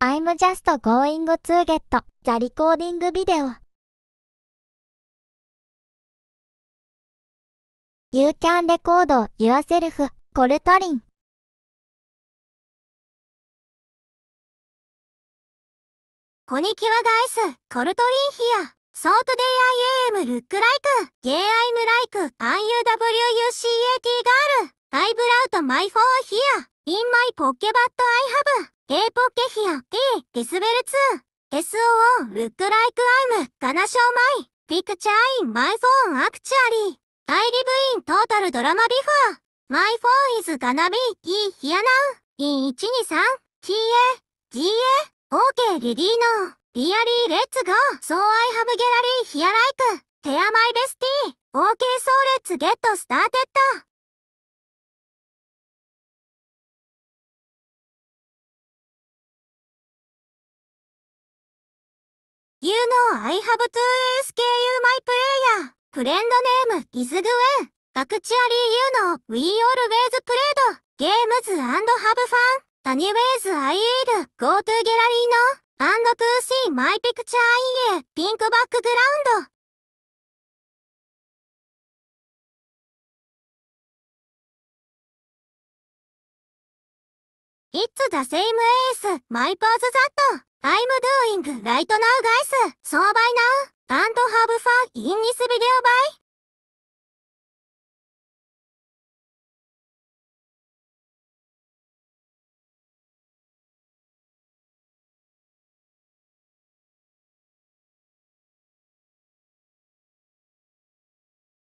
I'm just going to get the recording video. You can record yourself, コルトリン。こんにちは、n n i c h i w a guys, c o l t r here. So today I am look like, yeah I'm like, UWUCAT girl. I brought my phone here. In my pocket I have. ケーポケヒア、ティ、ディスベル2、SOO、ルックライクアイム、ガナショーマイ、ピクチャーイン、マイフォーン、アクチュアリー、アイリブイン、トータルドラマビフォー、マイフォーンイズガナビ、イーヒアナウ、イー123、TA、GA、OK リディーノー、リアリーレッツゴー、ソーアイハブギャラリー、ヒアライク、テアマイ k スティ a r my bestie, OK so let's get s t a You know I have two SKU my player. Friend name is Gwen. Actually you know we always played games and have fun. Anyways I will go to gallery n o and to see my picture in a pink background. It's the same as my pose that I'm doing right now guys. So buy now. And have fun in this video bye.